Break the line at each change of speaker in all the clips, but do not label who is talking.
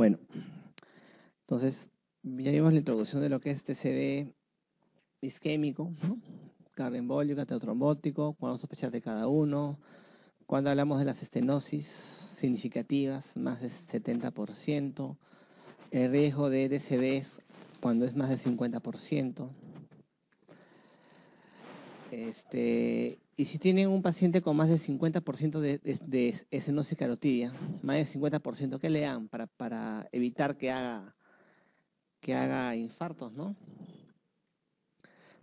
Bueno, entonces ya vimos la introducción de lo que es TCB este isquémico, ¿no? embólica, teotrombótico, cuándo sospechar de cada uno, cuando hablamos de las estenosis significativas, más del 70%, el riesgo de DCB cuando es más del 50%. Este, y si tienen un paciente con más del 50% de, de, carotidia, más del 50%, que le dan para, evitar que haga, que haga infartos, no?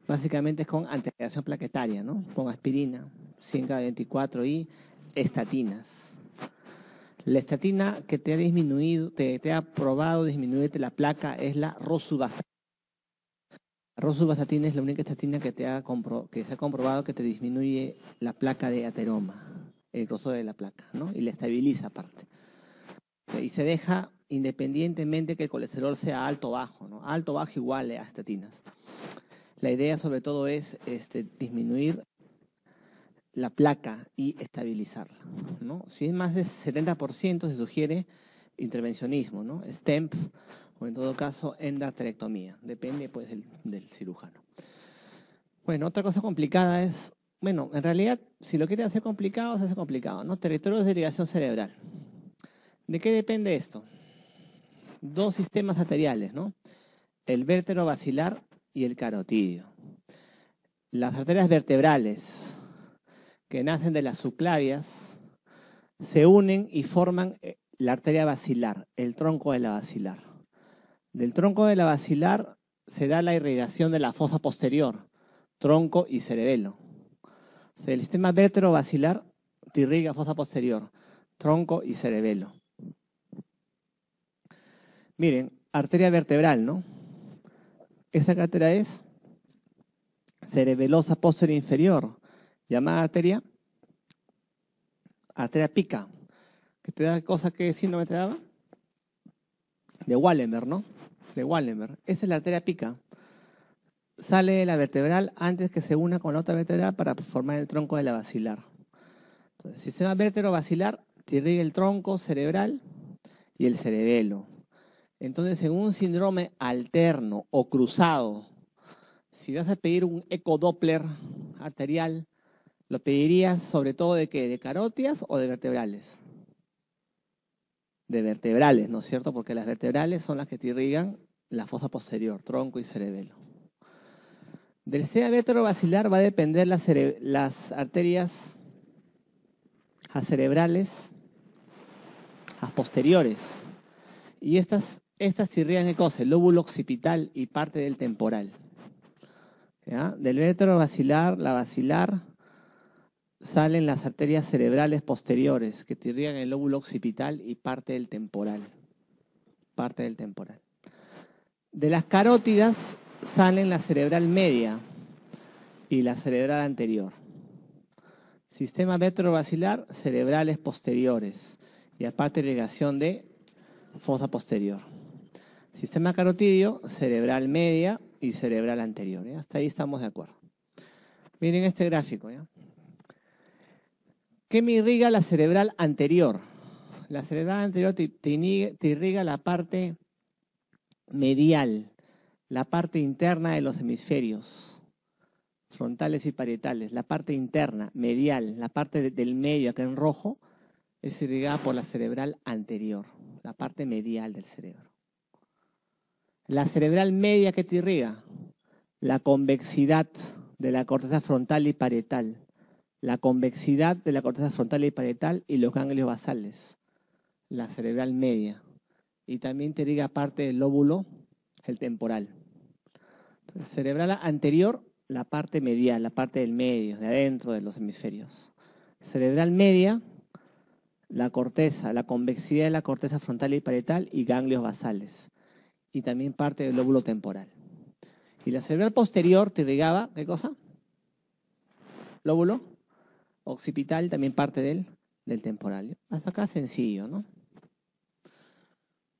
Básicamente es con antiagregación plaquetaria, ¿no? Con aspirina, 100 24 y estatinas. La estatina que te ha disminuido, te, ha probado disminuirte la placa es la rosuvastatina. Rosuvastatina es la única estatina que, te se ha comprobado que te disminuye la placa de ateroma, el grosor de la placa, ¿no? Y la estabiliza aparte. y se deja independientemente que el colesterol sea alto o bajo, ¿no? Alto o bajo igual eh, a estatinas. La idea sobre todo es este, disminuir la placa y estabilizarla, ¿no? Si es más de 70% se sugiere intervencionismo, ¿no? STEMP o en todo caso endarterectomía, depende pues del, cirujano. Bueno, otra cosa complicada es, bueno, en realidad si lo quiere hacer complicado, se hace complicado, ¿no? Territorios de irrigación cerebral. ¿De qué depende esto? Dos sistemas arteriales, ¿no? El vértero vacilar y el carotidio. Las arterias vertebrales que nacen de las subclavias se unen y forman eh, la arteria vacilar, el tronco de la vacilar. Del tronco de la vacilar se da la irrigación de la fosa posterior, tronco y cerebelo. O el sistema vértero te irriga fosa posterior, tronco y cerebelo. Miren, arteria vertebral, ¿no? Esa cartera es cerebelosa posterior inferior, llamada arteria, arteria pica, ¿Qué te da cosa que sí no me te daba, de Wallenberg, ¿no? de Wallenberg. Esa es la arteria pica. Sale de la vertebral antes que se una con la otra vertebral para formar el tronco de la bacilar. Entonces, sistema vértero vacilar te irriga el tronco cerebral y el cerebelo. Entonces, en un síndrome alterno o cruzado, si vas a pedir un eco-doppler arterial, ¿lo pedirías sobre todo de qué? ¿De carótidas o de vertebrales? De vertebrales, ¿no es cierto? Porque las vertebrales son las que te irrigan la fosa posterior, tronco y cerebelo. Del cerebelo vacilar va a depender las, arterias cerebrales posteriores. Y estas, estas irrigan el lóbulo occipital y parte del temporal. Del vetro vacilar, la vacilar, salen las arterias cerebrales posteriores que tirrían el lóbulo occipital y parte del temporal. Parte del temporal. De las carótidas salen la cerebral media y la cerebral anterior. Sistema vetrobasilar, cerebrales posteriores y aparte irrigación de fosa posterior. Sistema carotidio, cerebral media y cerebral anterior. Hasta ahí estamos de acuerdo. Miren este gráfico. ¿Qué me irriga la cerebral anterior? La cerebral anterior te irriga la parte medial, la parte interna de los hemisferios, frontales y parietales, la parte interna, medial, la parte del medio, acá en rojo, es irrigada por la cerebral anterior, la parte medial del cerebro. La cerebral media que te irriga, la convexidad de la corteza frontal y parietal, la convexidad de la corteza frontal y parietal y los ganglios basales, la cerebral media y también te irriga parte del lóbulo, el temporal. cerebral anterior, la parte medial, la parte del medio, de adentro de los hemisferios. Cerebral media, la corteza, la convexidad de la corteza frontal y parietal y ganglios basales. Y también parte del lóbulo temporal. Y la cerebral posterior te irrigaba, ¿qué cosa? Lóbulo occipital, también parte del, del temporal. Hasta acá sencillo, ¿no?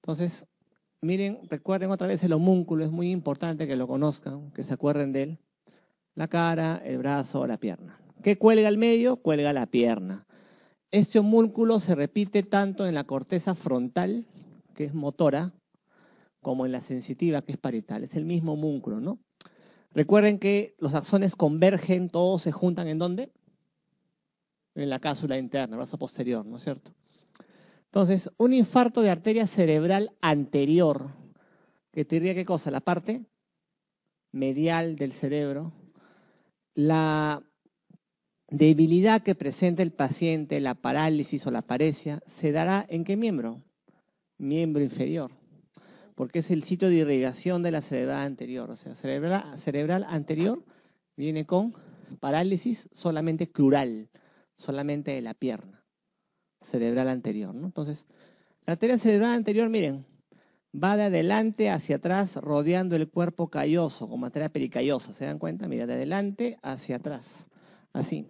Entonces, miren, recuerden otra vez el homúnculo, es muy importante que lo conozcan, que se acuerden de él. La cara, el brazo, la pierna. ¿Qué cuelga al medio? Cuelga la pierna. Este homúnculo se repite tanto en la corteza frontal, que es motora, como en la sensitiva, que es parietal. Es el mismo homúnculo, ¿no? Recuerden que los axones convergen, todos se juntan en dónde? En la cápsula interna, el brazo posterior, ¿no es cierto? Entonces, un infarto de arteria cerebral anterior, que te diría qué cosa, la parte medial del cerebro, la debilidad que presenta el paciente, la parálisis o la paresia, se dará en qué miembro? Miembro inferior, porque es el sitio de irrigación de la cerebral anterior. O sea, cerebral, anterior viene con parálisis solamente crural, solamente de la pierna cerebral anterior. ¿no? Entonces, la arteria cerebral anterior, miren, va de adelante hacia atrás rodeando el cuerpo calloso, como arteria pericallosa. ¿se dan cuenta? Mira, de adelante hacia atrás, así,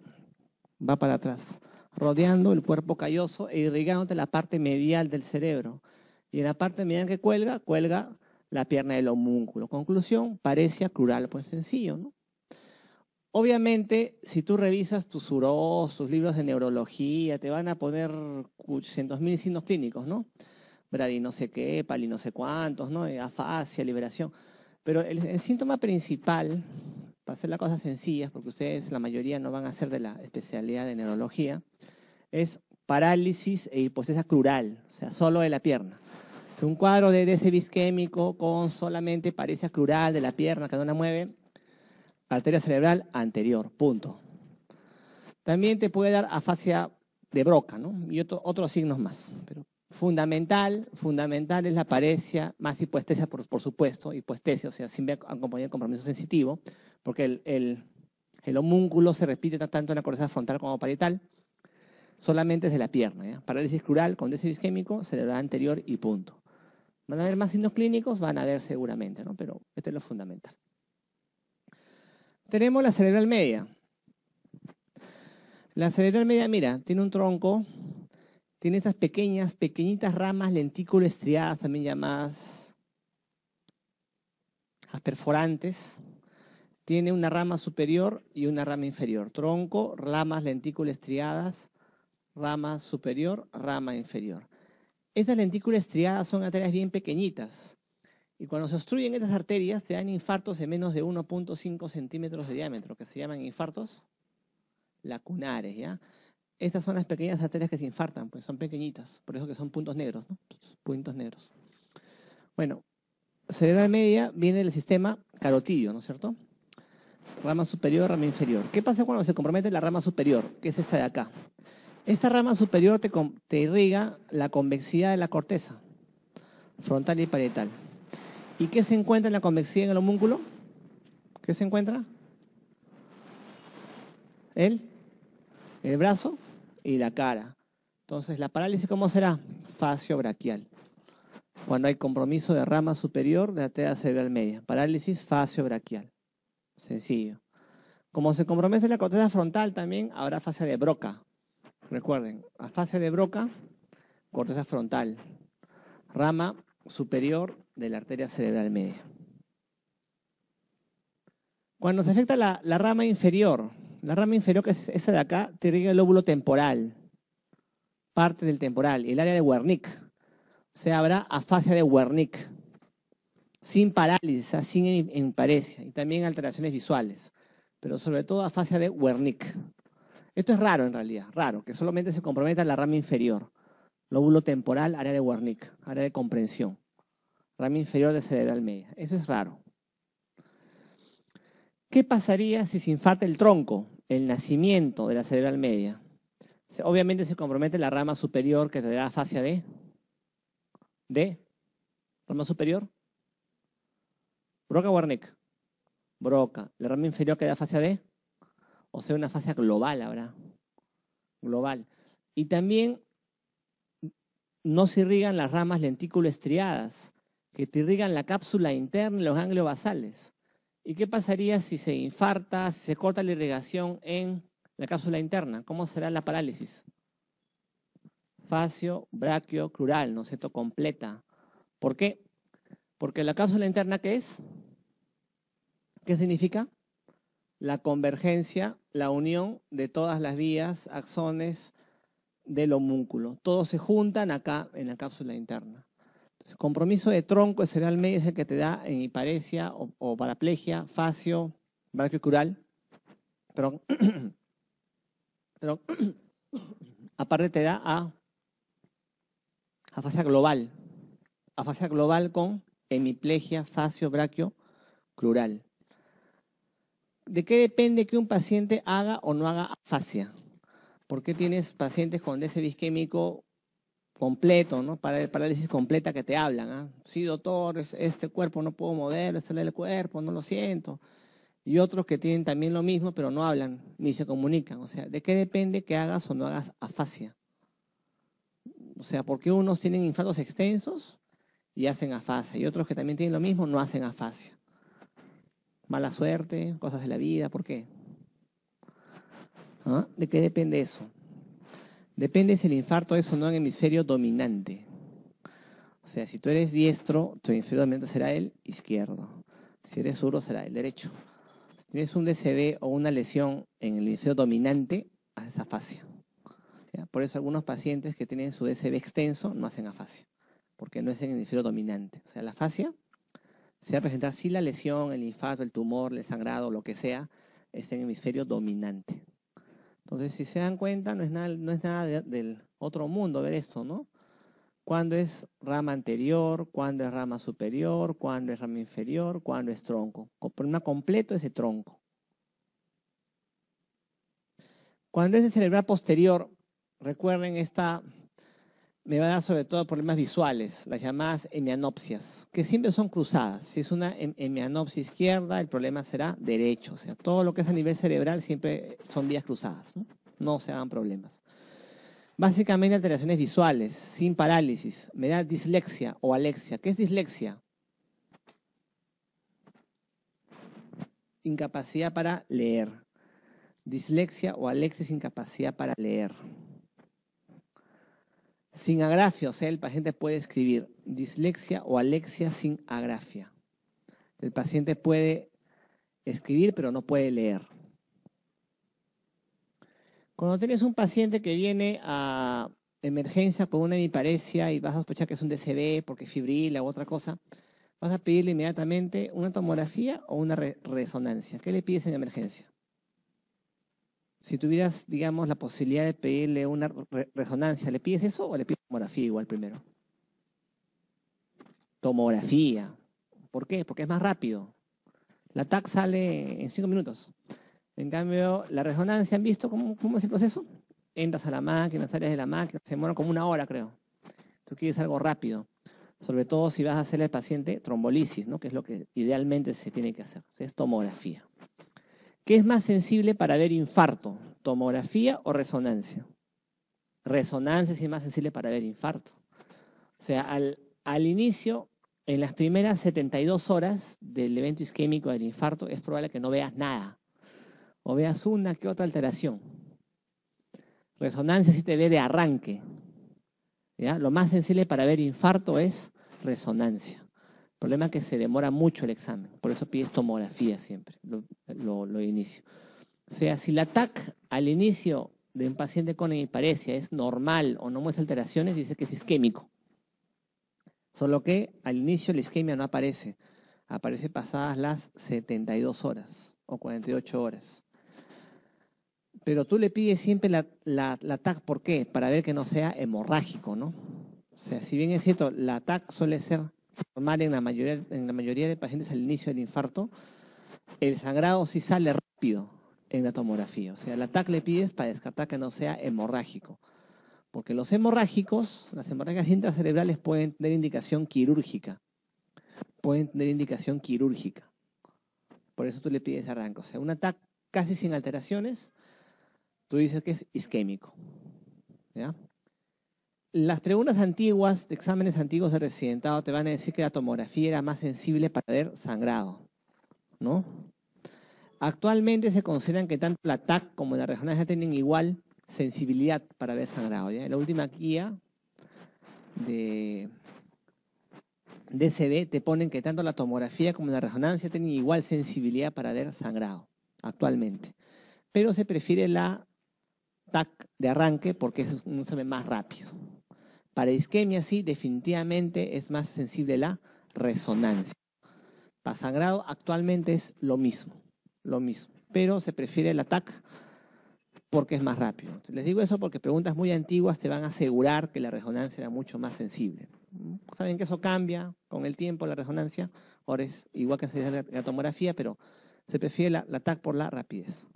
va para atrás, rodeando el cuerpo calloso e irrigándote la parte medial del cerebro. Y en la parte medial que cuelga, cuelga la pierna del homúnculo. Conclusión, parece plural, pues sencillo, ¿no? Obviamente, si tú revisas tus UROs, tus libros de neurología, te van a poner 800.000 signos clínicos, ¿no? Brady no sé qué, pali no sé cuántos, ¿no? Afasia, liberación. Pero el, síntoma principal, para hacer las cosas sencillas, porque ustedes la mayoría no van a ser de la especialidad de neurología, es parálisis e hipótesis crural, o sea, solo de la pierna. Es un cuadro de ese isquémico con solamente parálisis crural de la pierna que no mueve, arteria cerebral anterior, punto. También te puede dar afasia de broca, ¿no? Y otros signos más. Pero fundamental, fundamental es la apariencia, más hipoestesia, por, supuesto, hipoestesia, o sea, sin acompañar compromiso sensitivo, porque el, homúnculo se repite tanto en la corteza frontal como parietal, solamente desde la pierna. Parálisis crural con déficit isquémico, cerebral anterior y punto. Van a haber más signos clínicos, van a haber seguramente, ¿no? Pero esto es lo fundamental. Tenemos la cerebral media. La cerebral media, mira, tiene un tronco, tiene estas pequeñas, pequeñitas ramas lentículas estriadas, también llamadas asperforantes. Tiene una rama superior y una rama inferior. Tronco, ramas lentículas estriadas, rama superior, rama inferior. Estas lentículas estriadas son arterias bien pequeñitas. Y cuando se obstruyen estas arterias, se dan infartos de menos de 1.5 centímetros de diámetro, que se llaman infartos lacunares, ¿ya? Estas son las pequeñas arterias que se infartan, pues son pequeñitas, por eso que son puntos negros, Puntos negros. Bueno, cerebral media viene del sistema carotidio, ¿no es cierto? Rama superior, rama inferior. ¿Qué pasa cuando se compromete la rama superior, que es esta de acá? Esta rama superior te irriga la convexidad de la corteza frontal y parietal. ¿Y qué se encuentra en la convexidad en el homúnculo? ¿Qué se encuentra? El, el brazo y la cara. Entonces, ¿la parálisis cómo será? Fasio-braquial. Cuando hay compromiso de rama superior de la tela cerebral media. Parálisis fasio-braquial. Sencillo. Como se compromete la corteza frontal también, habrá fase de broca. Recuerden, a fase de broca, corteza frontal. Rama superior de la arteria cerebral media. Cuando se afecta la, rama inferior, la rama inferior que es esa de acá, tiene el lóbulo temporal, parte del temporal, el área de Wernicke. Se habrá afasia de Wernicke, sin parálisis, sin imparecia, y también alteraciones visuales, pero sobre todo afasia de Wernicke. Esto es raro en realidad, raro, que solamente se comprometa la rama inferior, lóbulo temporal, área de Wernicke, área de comprensión rama inferior de cerebral media. Eso es raro. ¿Qué pasaría si se infarta el tronco, el nacimiento de la cerebral media? Obviamente se compromete la rama superior que tendrá fascia de, de, rama superior, broca Warnick, broca, la rama inferior que da fascia D? o sea, una fascia global habrá, global. Y también no se irrigan las ramas lentículo estriadas, que te irrigan la cápsula interna y los ganglios basales. ¿Y qué pasaría si se infarta, si se corta la irrigación en la cápsula interna? ¿Cómo será la parálisis? Facio, braquio, crural, ¿no es cierto? Completa. ¿Por qué? Porque la cápsula interna, ¿qué es? ¿Qué significa? La convergencia, la unión de todas las vías, axones del homúnculo. Todos se juntan acá en la cápsula interna compromiso de tronco cerebral medio es el que te da en hiparesia o, o paraplegia, fascio brachio Pero, pero aparte te da a fase global. A fase global con hemiplegia, fascio-brachio, crural. ¿De qué depende que un paciente haga o no haga fascia? ¿Por qué tienes pacientes con déficit isquémico completo, ¿no? Para el parálisis completa que te hablan, ¿ah? Sí, doctor, este cuerpo no puedo mover, este es el cuerpo, no lo siento. Y otros que tienen también lo mismo, pero no hablan ni se comunican. O sea, ¿de qué depende que hagas o no hagas afasia? O sea, porque unos tienen infartos extensos y hacen afasia, y otros que también tienen lo mismo no hacen afasia. Mala suerte, cosas de la vida, ¿por qué? ¿Ah? ¿De qué depende eso? Depende si el infarto es o no en hemisferio dominante. O sea, si tú eres diestro, tu hemisferio dominante será el izquierdo. Si eres zurdo, será el derecho. Si tienes un DCB o una lesión en el hemisferio dominante, haces afasia. Por eso algunos pacientes que tienen su DCB extenso no hacen afasia, porque no es en el hemisferio dominante. O sea, la afasia se va a presentar si la lesión, el infarto, el tumor, el sangrado, lo que sea, es en el hemisferio dominante. Entonces, si se dan cuenta, no es nada, no es nada del otro mundo ver esto, ¿no? Cuándo es rama anterior, cuándo es rama superior, cuándo es rama inferior, cuándo es tronco. Problema completo ese tronco. Cuando es el cerebral posterior, recuerden esta me va a dar sobre todo problemas visuales, las llamadas hemianopsias, que siempre son cruzadas. Si es una hemianopsia izquierda, el problema será derecho. O sea, todo lo que es a nivel cerebral siempre son vías cruzadas. No, se hagan problemas. Básicamente alteraciones visuales, sin parálisis. Me da dislexia o alexia. ¿Qué es dislexia? Incapacidad para leer. Dislexia o alexia es incapacidad para leer. Sin agrafia, o sea, el paciente puede escribir dislexia o alexia sin agrafia. El paciente puede escribir, pero no puede leer. Cuando tienes un paciente que viene a emergencia con una hemiparesia y vas a sospechar que es un DCB porque es fibrila o otra cosa, vas a pedirle inmediatamente una tomografía o una resonancia. ¿Qué le pides en emergencia? si tuvieras, digamos, la posibilidad de pedirle una resonancia, ¿le pides eso o le pides tomografía igual primero? Tomografía. ¿Por qué? Porque es más rápido. La TAC sale en cinco minutos. En cambio, la resonancia, ¿han visto cómo, es el proceso? Entras a la máquina, sales de la máquina, se demora como una hora, creo. Tú quieres algo rápido. Sobre todo si vas a hacerle al paciente trombolisis, ¿no? que es lo que idealmente se tiene que hacer. es tomografía. ¿Qué es más sensible para ver infarto? ¿Tomografía o resonancia? Resonancia es más sensible para ver infarto. O sea, al, inicio, en las primeras 72 horas del evento isquémico del infarto, es probable que no veas nada o veas una que otra alteración. Resonancia sí te ve de arranque. Lo más sensible para ver infarto es resonancia problema que se demora mucho el examen, por eso pides tomografía siempre, lo, lo, inicio. O sea, si la TAC al inicio de un paciente con hemiparesia es normal o no muestra alteraciones, dice que es isquémico. Solo que al inicio la isquemia no aparece, aparece pasadas las 72 horas o 48 horas. Pero tú le pides siempre la, la, la TAC, ¿por qué? Para ver que no sea hemorrágico, ¿no? O sea, si bien es cierto, la TAC suele ser normal en la mayoría, en la mayoría de pacientes al inicio del infarto, el sangrado sí sale rápido en la tomografía. O sea, el ataque le pides para descartar que no sea hemorrágico. Porque los hemorrágicos, las hemorragias intracerebrales pueden tener indicación quirúrgica. Pueden tener indicación quirúrgica. Por eso tú le pides arranque. O sea, un ataque casi sin alteraciones, tú dices que es isquémico. ¿Ya? Las preguntas antiguas, de exámenes antiguos de residentado, te van a decir que la tomografía era más sensible para ver sangrado, ¿no? Actualmente se consideran que tanto la TAC como la resonancia tienen igual sensibilidad para ver sangrado. ¿ya? En la última guía de DCD te ponen que tanto la tomografía como la resonancia tienen igual sensibilidad para ver sangrado actualmente. Pero se prefiere la TAC de arranque porque es un examen más rápido. Para isquemia, sí, definitivamente es más sensible la resonancia. Para sangrado, actualmente es lo mismo, lo mismo, pero se prefiere el ATAC porque es más rápido. Les digo eso porque preguntas muy antiguas te van a asegurar que la resonancia era mucho más sensible. Saben que eso cambia con el tiempo, la resonancia. Ahora es igual que hacer la tomografía, pero se prefiere el ATAC por la rapidez.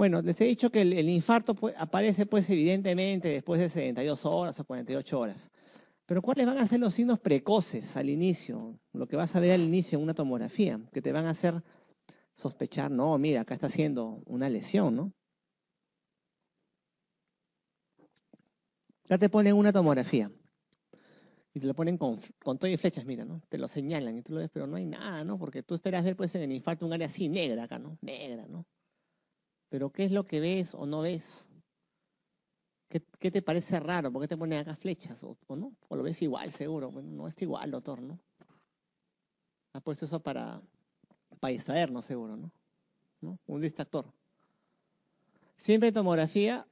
Bueno, les he dicho que el, infarto aparece pues evidentemente después de 72 horas o 48 horas. Pero ¿cuáles van a ser los signos precoces al inicio? Lo que vas a ver al inicio en una tomografía, que te van a hacer sospechar, no, mira, acá está haciendo una lesión, ¿no? Ya te ponen una tomografía y te lo ponen con, con todo y flechas, mira, ¿no? Te lo señalan y tú lo ves, pero no hay nada, ¿no? Porque tú esperas ver pues en el infarto un área así negra acá, ¿no? Negra, ¿no? Pero ¿qué es lo que ves o no ves? ¿Qué, te parece raro? ¿Por qué te ponen acá flechas? ¿O, no? ¿O lo ves igual, seguro? Bueno, no es igual, doctor, ¿no? Ha puesto eso para, para distraernos, seguro, ¿no? Un distractor. Siempre tomografía,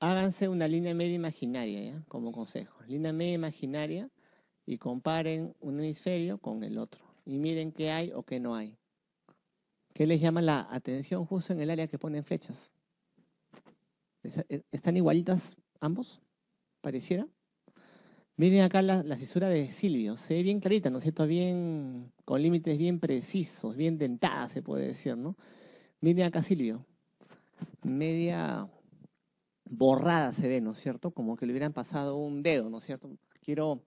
háganse una línea media imaginaria, ¿ya? Como consejo. Línea media imaginaria y comparen un hemisferio con el otro. Y miren qué hay o qué no hay. ¿Qué les llama la atención justo en el área que ponen flechas? E, ¿Están igualitas ambos? ¿Pareciera? Miren acá la, la cisura de Silvio. Se ve bien clarita, ¿no es cierto? Bien, con límites bien precisos, bien dentadas, se puede decir, ¿no? Miren acá Silvio. Media borrada se ve, ¿no es cierto? Como que le hubieran pasado un dedo, ¿no es cierto? Quiero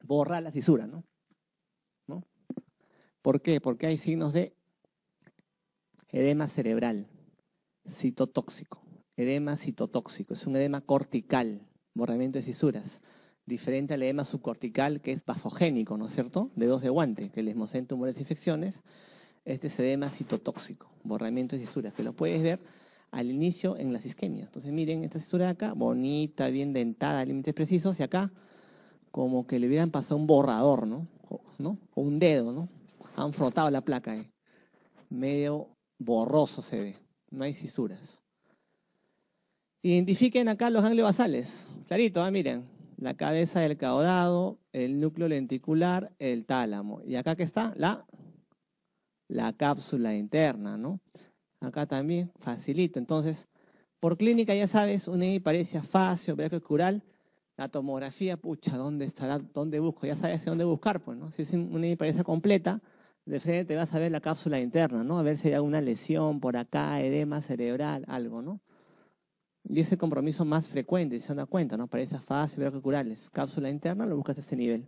borrar la cisura, ¿no? ¿No? ¿Por qué? Porque hay signos de Edema cerebral, citotóxico. Edema citotóxico, es un edema cortical, borramiento de cisuras. Diferente al edema subcortical que es vasogénico, ¿no es cierto? De dos de guante, que les mostré en tumores e infecciones. Este es edema citotóxico, borramiento de cisuras, que lo puedes ver al inicio en las isquemias. Entonces miren esta cisura de acá, bonita, bien dentada, límites precisos, y acá como que le hubieran pasado un borrador, ¿no? ¿no? o un dedo, ¿no? Han frotado la placa ahí. Medio borroso se ve, no hay cisuras. Identifiquen acá los ganglios basales, clarito, ah, miren, la cabeza del caudado, el núcleo lenticular, el tálamo. Y acá que está la, la cápsula interna, ¿no? Acá también, facilito. Entonces, por clínica ya sabes, una hemiparesia facio, cural, la tomografía, pucha, ¿dónde estará? ¿Dónde busco? Ya sabes dónde buscar, pues, ¿no? Si es una parece completa, de frente te vas a ver la cápsula interna, ¿no? A ver si hay alguna lesión por acá, edema cerebral, algo, ¿no? Y ese compromiso más frecuente, si se dan cuenta, ¿no? Para esas fases curales cápsula interna, lo buscas a ese nivel.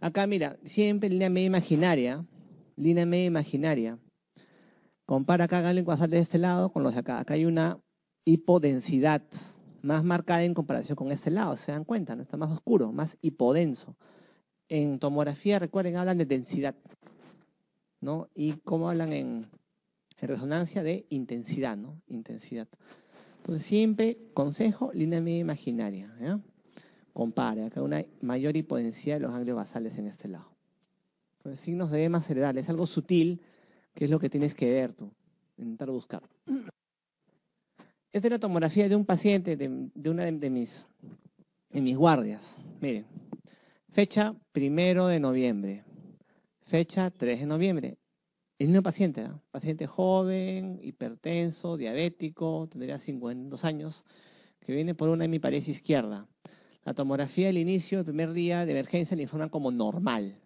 Acá, mira, siempre línea media imaginaria, línea media imaginaria. Compara acá el de este lado con los de acá. Acá hay una hipodensidad más marcada en comparación con este lado, se dan cuenta, ¿no? Está más oscuro, más hipodenso. En tomografía, recuerden, hablan de densidad. Y cómo hablan en, resonancia de intensidad, Intensidad. Entonces, siempre consejo, línea media imaginaria. Compare, acá una mayor hipotencia de los ganglios basales en este lado. Pues, signos de edema cerebral, es algo sutil, que es lo que tienes que ver tú, intentar buscar. Esta es la tomografía de un paciente de, una de, de, mis, de mis guardias. Miren, fecha primero de noviembre. Fecha 3 de noviembre. El mismo paciente paciente joven, hipertenso, diabético, tendría 52 años, que viene por una hemiparesis izquierda. La tomografía del inicio, del primer día de emergencia, le informan como normal.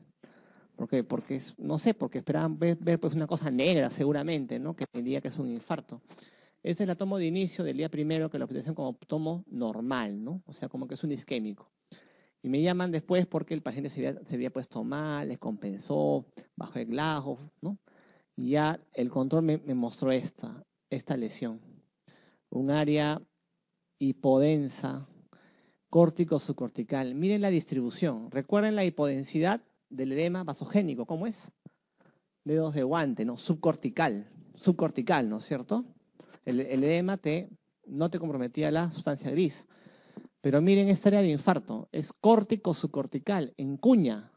¿Por qué? Porque, no sé, porque esperaban ver, pues una cosa negra seguramente, ¿no? Que el día que es un infarto. Esa es la toma de inicio del día primero que lo utilizan como tomo normal, ¿no? O sea, como que es un isquémico. Y me llaman después porque el paciente se había, puesto mal, les compensó, bajó el glajo, ¿no? Y ya el control me, mostró esta, esta lesión. Un área hipodensa, córtico subcortical. Miren la distribución. Recuerden la hipodensidad del edema vasogénico. ¿Cómo es? Dedos de guante, ¿no? Subcortical. Subcortical, ¿no es cierto? El, el edema te, no te comprometía la sustancia gris. Pero miren esta área de infarto, es córtico subcortical, en cuña,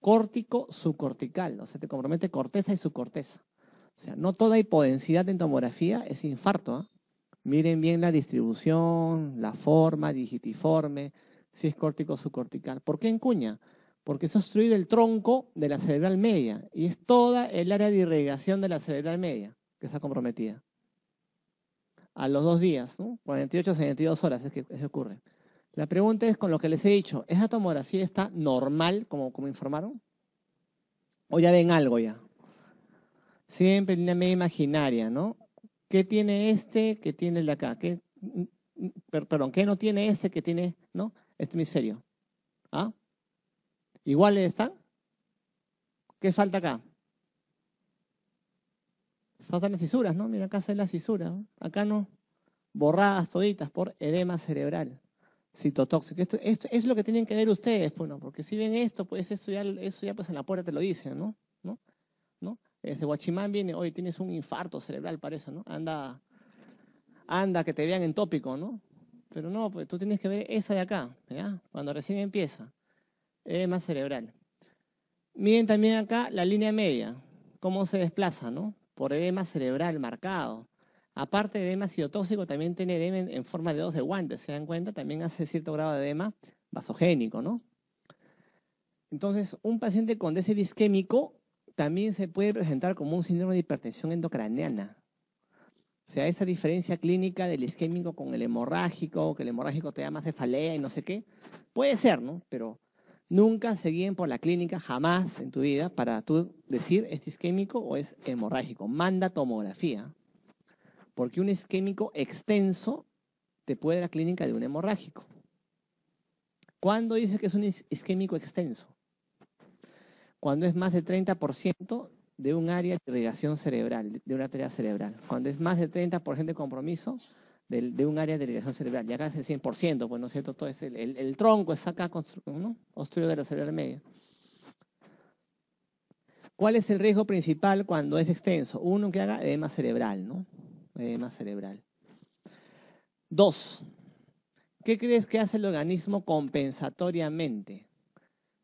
córtico subcortical, o sea, te compromete corteza y subcorteza. O sea, no toda hipodensidad en tomografía es infarto. ¿ah? Miren bien la distribución, la forma, digitiforme, si es córtico subcortical. ¿Por qué en cuña? Porque es obstruir el tronco de la cerebral media y es toda el área de irrigación de la cerebral media que está comprometida a los dos días, 48 a 72 horas es que se ocurre. La pregunta es, con lo que les he dicho, ¿esa tomografía está normal, como, como informaron? ¿O ya ven algo ya? Siempre una media imaginaria, ¿no? ¿Qué tiene este que tiene el de acá? ¿Qué, perdón, ¿qué no tiene este que tiene, no? Este hemisferio. ¿Ah? ¿Iguales están? ¿Qué falta acá? Faltan las cisuras, ¿no? Mira, acá sale la cisura. ¿no? Acá no. Borradas toditas por edema cerebral. Citotóxico. Esto, es lo que tienen que ver ustedes, bueno, pues, porque si ven esto, pues eso ya, eso ya pues en la puerta te lo dicen, ¿no? ¿No? ¿No? Ese guachimán viene, hoy, tienes un infarto cerebral, parece, ¿no? Anda, anda, que te vean en tópico, ¿no? Pero no, pues tú tienes que ver esa de acá, ¿ya? Cuando recién empieza. Edema cerebral. Miren también acá la línea media, cómo se desplaza, ¿no? por edema cerebral marcado. Aparte de edema citotóxico, también tiene edema en forma de dos de guantes, ¿se dan cuenta? También hace cierto grado de edema vasogénico, ¿no? Entonces, un paciente con déficit isquémico también se puede presentar como un síndrome de hipertensión endocraneana. O sea, esa diferencia clínica del isquémico con el hemorrágico, que el hemorrágico te da más cefalea y no sé qué, puede ser, ¿no? Pero Nunca se guíen por la clínica, jamás en tu vida, para tú decir es isquémico o es hemorrágico. Manda tomografía, porque un isquémico extenso te puede la clínica de un hemorrágico. ¿Cuándo dices que es un isquémico extenso? Cuando es más del 30% de un área de irrigación cerebral, de una arteria cerebral. Cuando es más del 30% de compromiso, de, un área de irrigación cerebral. Y acá es el 100%, pues, ¿no es cierto? Todo es el, tronco está acá construido, de la cerebral media. ¿Cuál es el riesgo principal cuando es extenso? Uno, que haga edema cerebral, ¿no? Edema cerebral. Dos, ¿qué crees que hace el organismo compensatoriamente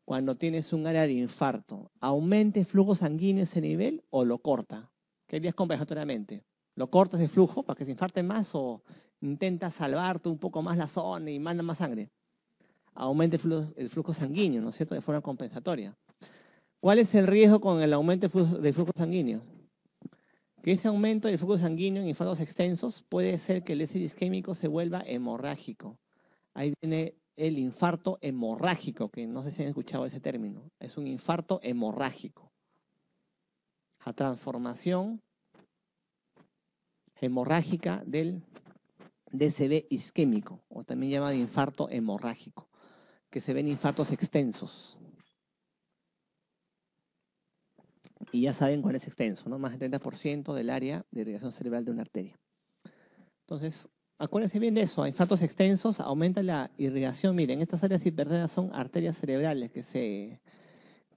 cuando tienes un área de infarto? ¿Aumente el flujo sanguíneo ese nivel o lo corta? ¿Qué harías compensatoriamente? lo cortas de flujo para que se infarte más o intentas salvarte un poco más la zona y manda más sangre. Aumenta el flujo, sanguíneo, ¿no es cierto?, de forma compensatoria. ¿Cuál es el riesgo con el aumento del flujo, sanguíneo? Que ese aumento del flujo sanguíneo en infartos extensos puede ser que el éxito isquémico se vuelva hemorrágico. Ahí viene el infarto hemorrágico, que no sé si han escuchado ese término. Es un infarto hemorrágico. A transformación hemorrágica del DCB isquémico, o también llamado infarto hemorrágico, que se ven infartos extensos. Y ya saben cuál es extenso, ¿no? Más del 30% del área de irrigación cerebral de una arteria. Entonces, acuérdense bien de eso, infartos extensos aumenta la irrigación. Miren, estas áreas hipertensas son arterias cerebrales que se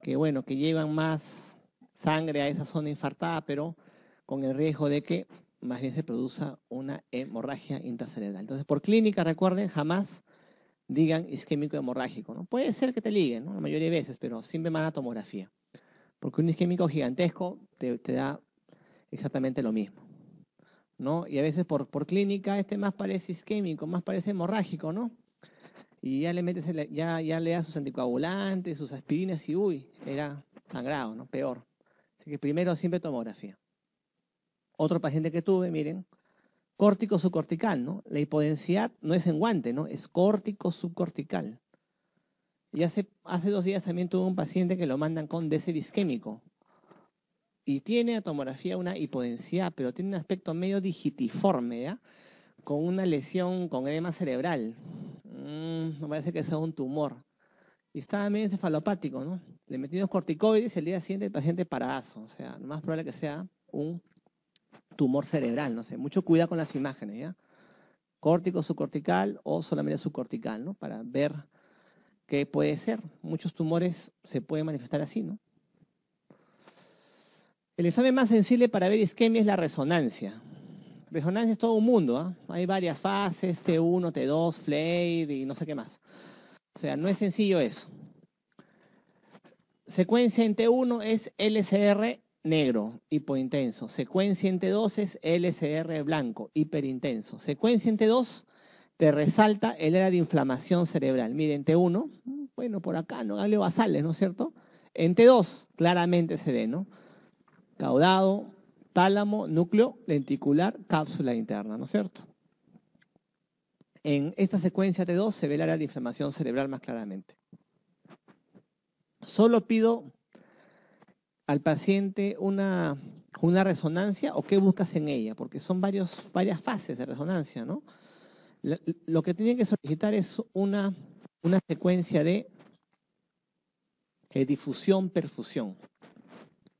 que bueno, que llevan más sangre a esa zona infartada, pero con el riesgo de que más bien se produce una hemorragia intracerebral. Entonces, por clínica, recuerden, jamás digan isquémico hemorrágico. ¿no? Puede ser que te liguen, la mayoría de veces, pero siempre más tomografía. Porque un isquémico gigantesco te, da exactamente lo mismo. ¿no? Y a veces por, por, clínica este más parece isquémico, más parece hemorrágico, ¿no? Y ya le metes, ya, ya le das sus anticoagulantes, sus aspirinas y uy, era sangrado, ¿no? Peor. Así que primero siempre tomografía otro paciente que tuve, miren, córtico subcortical, ¿no? La hipodensidad no es en guante, ¿no? Es córtico subcortical. Y hace, hace dos días también tuve un paciente que lo mandan con DC isquémico. Y tiene a tomografía una hipodensidad, pero tiene un aspecto medio digitiforme, ¿ya? Con una lesión con edema cerebral. Mm, no parece que sea un tumor. Y estaba medio encefalopático, ¿no? Le metí dos corticoides y el día siguiente el paciente paradazo. O sea, lo más probable que sea un tumor cerebral, no sé, mucho cuidado con las imágenes, ¿ya? Córtico subcortical o solamente subcortical, ¿no? Para ver qué puede ser. Muchos tumores se pueden manifestar así, ¿no? El examen más sensible para ver isquemia es la resonancia. Resonancia es todo un mundo, ah Hay varias fases, T1, T2, FLAIR y no sé qué más. O sea, no es sencillo eso. Secuencia en T1 es LCR negro, hipointenso. Secuencia t 2 es LCR blanco, hiperintenso. Secuencia t 2 te resalta el área de inflamación cerebral. Miren, T1, bueno, por acá, ¿no? hable basales, ¿no es cierto? En T2 claramente se ve, ¿no? Caudado, tálamo, núcleo lenticular, cápsula interna, ¿no es cierto? En esta secuencia T2 se ve el área de inflamación cerebral más claramente. Solo pido al paciente una, resonancia o qué buscas en ella, porque son varios, varias fases de resonancia, ¿no? Lo que tienen que solicitar es una, una secuencia de eh, difusión-perfusión.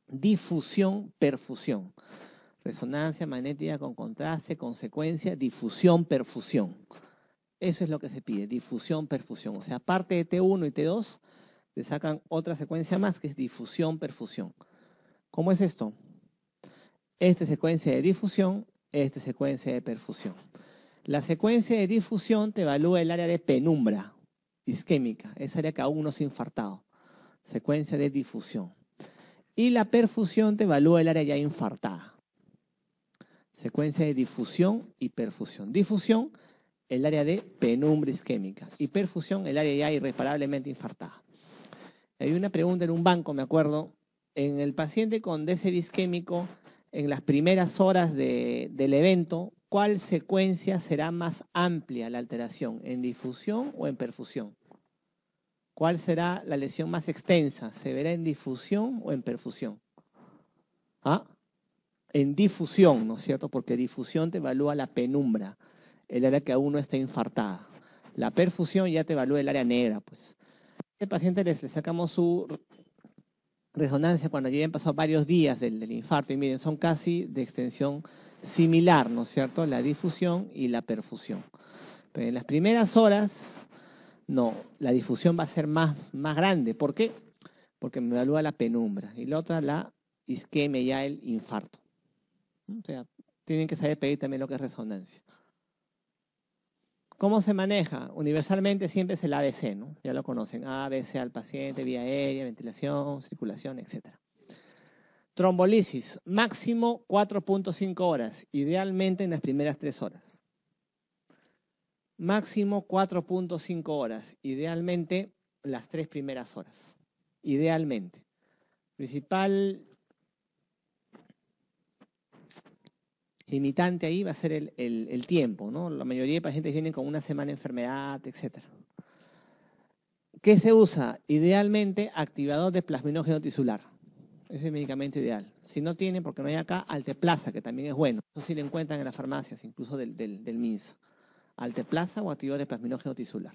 Difusión-perfusión. Resonancia magnética con contraste, secuencia, difusión-perfusión. Eso es lo que se pide, difusión-perfusión. O sea, aparte de T1 y T2, te sacan otra secuencia más que es difusión-perfusión. ¿Cómo es esto? Esta secuencia de difusión, esta secuencia de perfusión. La secuencia de difusión te evalúa el área de penumbra isquémica, esa área que aún no se ha infartado. Secuencia de difusión. Y la perfusión te evalúa el área ya infartada. Secuencia de difusión y perfusión. Difusión, el área de penumbra isquémica. Y perfusión, el área ya irreparablemente infartada. Hay una pregunta en un banco, me acuerdo, en el paciente con DC isquémico, en las primeras horas del evento, ¿cuál secuencia será más amplia la alteración? ¿En difusión o en perfusión? ¿Cuál será la lesión más extensa? ¿Se verá en difusión o en perfusión? ¿Ah? En difusión, ¿no es cierto? Porque difusión te evalúa la penumbra, el área que aún no está infartada. La perfusión ya te evalúa el área negra, pues el este paciente le sacamos su resonancia cuando ya habían pasado varios días del, infarto. Y miren, son casi de extensión similar, ¿no es cierto? La difusión y la perfusión. Pero en las primeras horas, no, la difusión va a ser más, más grande. ¿Por qué? Porque me evalúa la penumbra. Y la otra, la isquemia, ya el infarto. O sea, tienen que saber pedir también lo que es resonancia. ¿Cómo se maneja? Universalmente siempre es el ABC, ¿no? Ya lo conocen, ABC al paciente, vía aérea, ventilación, circulación, etc. Trombolisis, máximo 4.5 horas, idealmente en las primeras tres horas. Máximo 4.5 horas, idealmente las tres primeras horas. Idealmente. Principal imitante ahí va a ser el, tiempo, ¿no? La mayoría de pacientes vienen con una semana de enfermedad, etc. ¿Qué se usa? Idealmente, activador de plasminógeno tisular. Ese es el medicamento ideal. Si no tiene, porque no hay acá, alteplaza, que también es bueno. Eso sí lo encuentran en las farmacias, incluso del, del, Alteplaza o activador de plasminógeno tisular.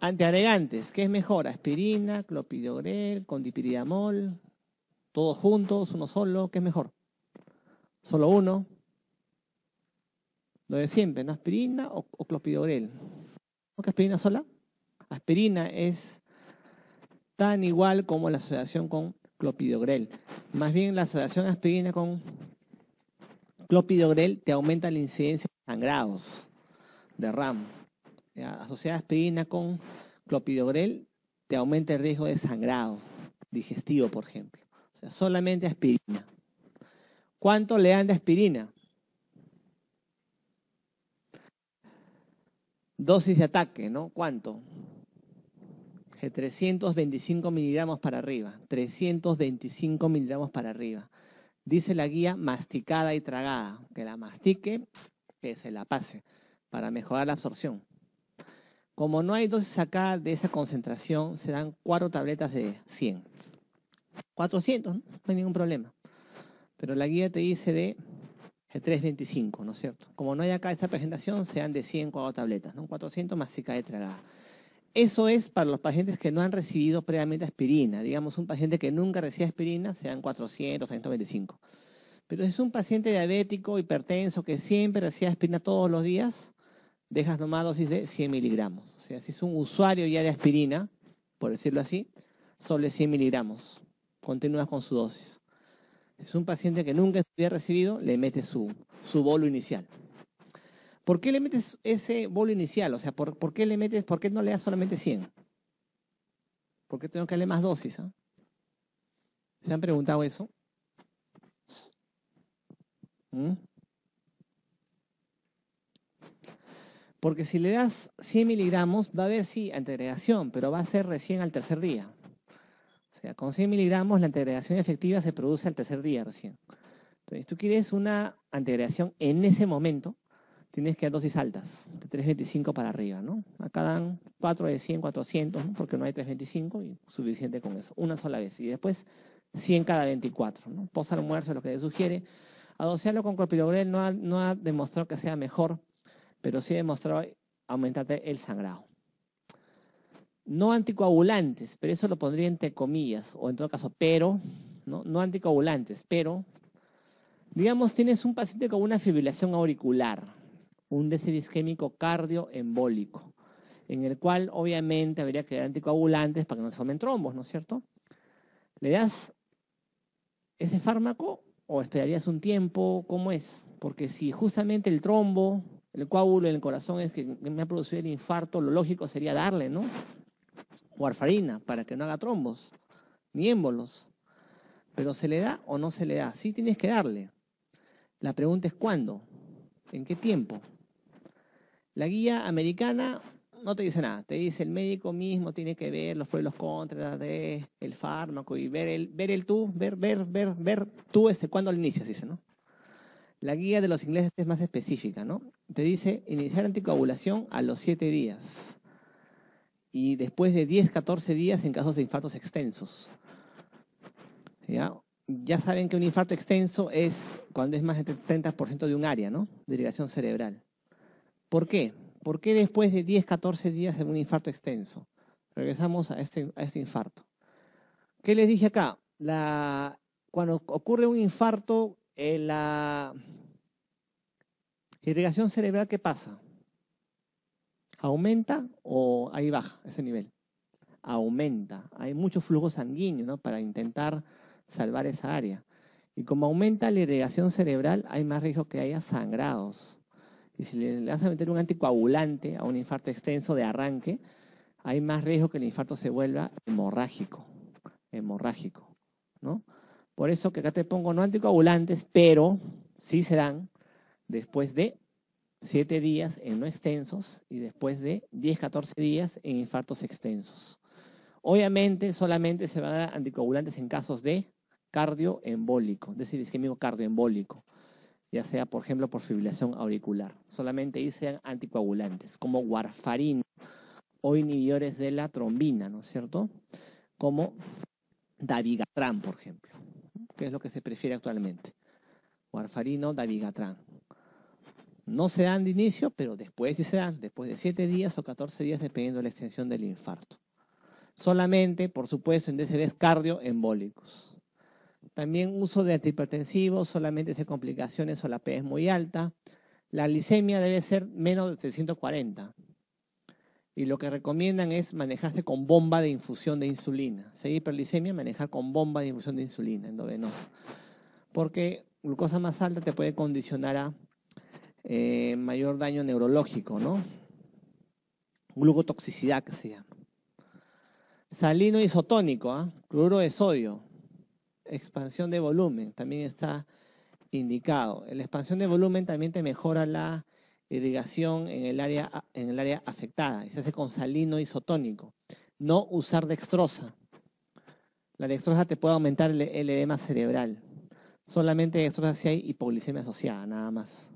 Antiagregantes, ¿qué es mejor? Aspirina, clopidogrel, condipiridamol, todos juntos, uno solo, ¿qué es mejor? Solo uno. Lo de siempre, ¿no? Aspirina o, clopidogrel. aspirina sola? Aspirina es tan igual como la asociación con clopidogrel. Más bien la asociación aspirina con clopidogrel te aumenta la incidencia de sangrados de RAM. Asociada aspirina con clopidogrel te aumenta el riesgo de sangrado digestivo, por ejemplo. O sea, solamente aspirina. ¿Cuánto le dan de aspirina? Dosis de ataque, ¿no? ¿Cuánto? De eh, 325 miligramos para arriba. 325 miligramos para arriba. Dice la guía masticada y tragada. Que la mastique, que se la pase, para mejorar la absorción. Como no hay dosis acá de esa concentración, se dan cuatro tabletas de 100. 400, no hay ningún problema. Pero la guía te dice de 3.25, ¿no es cierto? Como no hay acá esta presentación, sean de 100 cuatro tabletas, ¿no? 400 más si cae tragada. Eso es para los pacientes que no han recibido previamente aspirina. Digamos, un paciente que nunca recibe aspirina, sean 400, 125. Pero si es un paciente diabético, hipertenso, que siempre recibe aspirina todos los días, dejas nomás dosis de 100 miligramos. O sea, si es un usuario ya de aspirina, por decirlo así, sobre 100 miligramos. Continúas con su dosis. Es un paciente que nunca estuviera recibido, le mete su, su bolo inicial. ¿Por qué le metes ese bolo inicial? O sea, ¿por, qué le metes, por qué no le das solamente 100? ¿Por qué tengo que darle más dosis? Ah? ¿Se han preguntado eso? ¿Mm? Porque si le das 100 miligramos, va a haber sí agregación, pero va a ser recién al tercer día con 100 miligramos la integración efectiva se produce al tercer día recién. Entonces, tú quieres una antiagregación en ese momento, tienes que dar dosis altas, de 325 para arriba, ¿no? Acá dan 4 de 100, 400, porque no hay 325 y suficiente con eso, una sola vez. Y después 100 cada 24, ¿no? Post almuerzo, lo que te sugiere. Adocearlo con clopidogrel no ha demostrado que sea mejor, pero sí ha demostrado aumentarte el sangrado no anticoagulantes, pero eso lo pondría entre comillas, o en todo caso, pero, no, anticoagulantes, pero, digamos, tienes un paciente con una fibrilación auricular, un déficit isquémico cardioembólico, en el cual obviamente habría que dar anticoagulantes para que no se formen trombos, ¿no es cierto? ¿Le das ese fármaco o esperarías un tiempo? ¿Cómo es? Porque si justamente el trombo, el coágulo en el corazón es que me ha producido el infarto, lo lógico sería darle, ¿no? warfarina para que no haga trombos ni émbolos. Pero se le da o no se le da. Sí tienes que darle. La pregunta es cuándo, en qué tiempo. La guía americana no te dice nada. Te dice el médico mismo tiene que ver los pros y los contras de el fármaco y ver el, ver el tú, ver, ver, ver, ver tú ese cuándo lo inicias, dice, ¿no? La guía de los ingleses es más específica, ¿no? Te dice iniciar anticoagulación a los siete días y después de 10, 14 días en casos de infartos extensos. ¿Ya? saben que un infarto extenso es cuando es más del 30% de un área, ¿no? De irrigación cerebral. ¿Por qué? ¿Por qué después de 10, 14 días de un infarto extenso? Regresamos a este, este infarto. ¿Qué les dije acá? cuando ocurre un infarto, la irrigación cerebral, ¿qué pasa? ¿Aumenta o ahí baja ese nivel? Aumenta. Hay mucho flujo sanguíneo para intentar salvar esa área. Y como aumenta la irrigación cerebral, hay más riesgo que haya sangrados. Y si le, vas a meter un anticoagulante a un infarto extenso de arranque, hay más riesgo que el infarto se vuelva hemorrágico. Hemorrágico. ¿no? Por eso que acá te pongo no anticoagulantes, pero sí serán después de Siete días en no extensos y después de 10, 14 días en infartos extensos. Obviamente, solamente se van a dar anticoagulantes en casos de cardioembólico, es decir, isquémico cardioembólico, ya sea, por ejemplo, por fibrilación auricular. Solamente ahí sean anticoagulantes, como warfarina o inhibidores de la trombina, ¿no es cierto? Como davigatran, por ejemplo, que es lo que se prefiere actualmente. Warfarina o davigatran. No se dan de inicio, pero después sí se dan, después de 7 días o 14 días, dependiendo de la extensión del infarto. Solamente, por supuesto, en DCBs cardioembólicos. También uso de antihipertensivos, solamente si complicaciones o la P es muy alta. La glicemia debe ser menos de 640. Y lo que recomiendan es manejarse con bomba de infusión de insulina. Si hay hiperglicemia, manejar con bomba de infusión de insulina endovenosa. Porque glucosa más alta te puede condicionar a eh, mayor daño neurológico, ¿no? Glucotoxicidad que se llama. Salino isotónico, ¿ah? cloro de sodio, expansión de volumen, también está indicado. La expansión de volumen también te mejora la irrigación en el área, en el área afectada. Y se hace con salino isotónico. No usar dextrosa. La dextrosa te puede aumentar el, el edema cerebral. Solamente dextrosa si hay hipoglicemia asociada, nada más.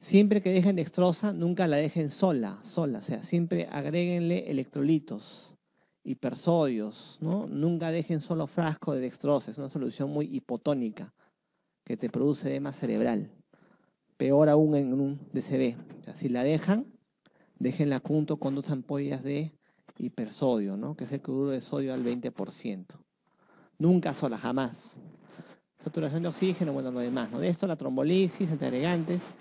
Siempre que dejen dextrosa, nunca la dejen sola, sola. O sea, siempre agréguenle electrolitos, hipersodios, ¿no? Nunca dejen solo frasco de dextrosa. Es una solución muy hipotónica que te produce edema cerebral. Peor aún en un DCB. sea, si la dejan, déjenla junto con dos ampollas de hipersodio, ¿no? Que es el crudo de sodio al 20%. Nunca sola, jamás. Saturación de oxígeno, bueno, lo demás, ¿no? De esto la trombolisis, agregantes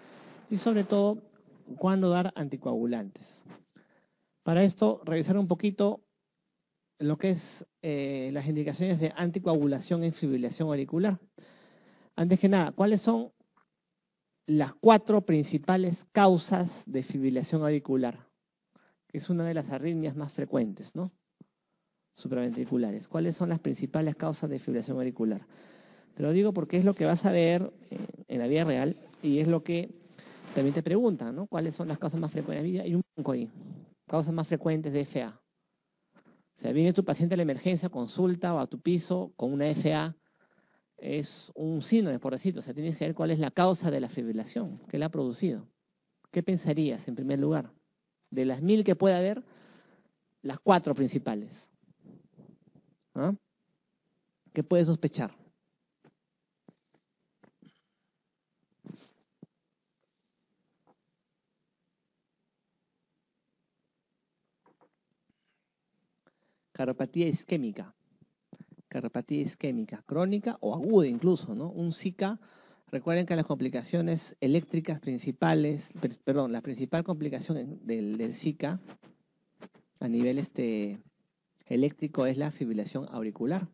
y sobre todo cuándo dar anticoagulantes. Para esto, revisar un poquito lo que es eh, las indicaciones de anticoagulación en fibrilación auricular. Antes que nada, ¿cuáles son las cuatro principales causas de fibrilación auricular? Que es una de las arritmias más frecuentes, ¿no? Supraventriculares. ¿Cuáles son las principales causas de fibrilación auricular? Te lo digo porque es lo que vas a ver eh, en la vida real y es lo que también te preguntan, ¿no? ¿Cuáles son las causas más frecuentes? Hay un banco ahí. Causas más frecuentes de FA. O sea, viene tu paciente a la emergencia, consulta o a tu piso con una FA. Es un síndrome, por decirlo. O sea, tienes que ver cuál es la causa de la fibrilación, qué la ha producido. ¿Qué pensarías en primer lugar? De las mil que puede haber, las cuatro principales. ¿Ah? ¿Qué puedes sospechar? Caropatía isquémica, Caropatía isquémica crónica o aguda incluso, ¿no? Un Zika, recuerden que las complicaciones eléctricas principales, perdón, la principal complicación del, Zika a nivel este, eléctrico es la fibrilación auricular.